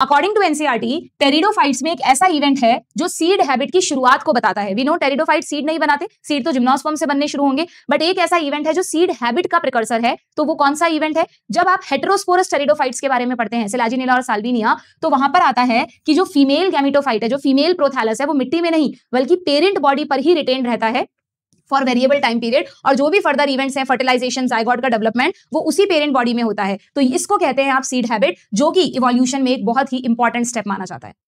according to NCERT pteridophytes में एक ऐसा इवेंट है जो सीड हैबिट की शुरुआत को बताता है विनो टेरिडोफाइट सीड नहीं बनाते सीड तो जिम्नोसफॉर्म से बनने शुरू होंगे बट एक ऐसा इवेंट है जो सीड हैबिट का प्रिकर्सर है तो वो कौन सा इवेंट है जब आप हेट्रोस्पोरस टेरिडोफाइट्स के बारे में पढ़ते हैं सिलाजीनिला और सालवीनिया तो वहां पर आता है कि जो फीमेल गैमिटोफाइट है जो फीमेल प्रोथैलस है वो मिट्टी में नहीं बल्कि पेरेंट बॉडी पर ही रिटेन रहता है फॉर वेरिएबल टाइम पीरियड और जो भी फर्दर इवेंट्स हैं फर्टिलाइजेशन जायगॉड का डेवलपमेंट वो उसी पेरेंट बॉडी में होता है तो इसको कहते हैं आप सीड हैबिट जो कि इवोल्यूशन में एक बहुत ही इंपॉर्टेंट स्टेप माना जाता है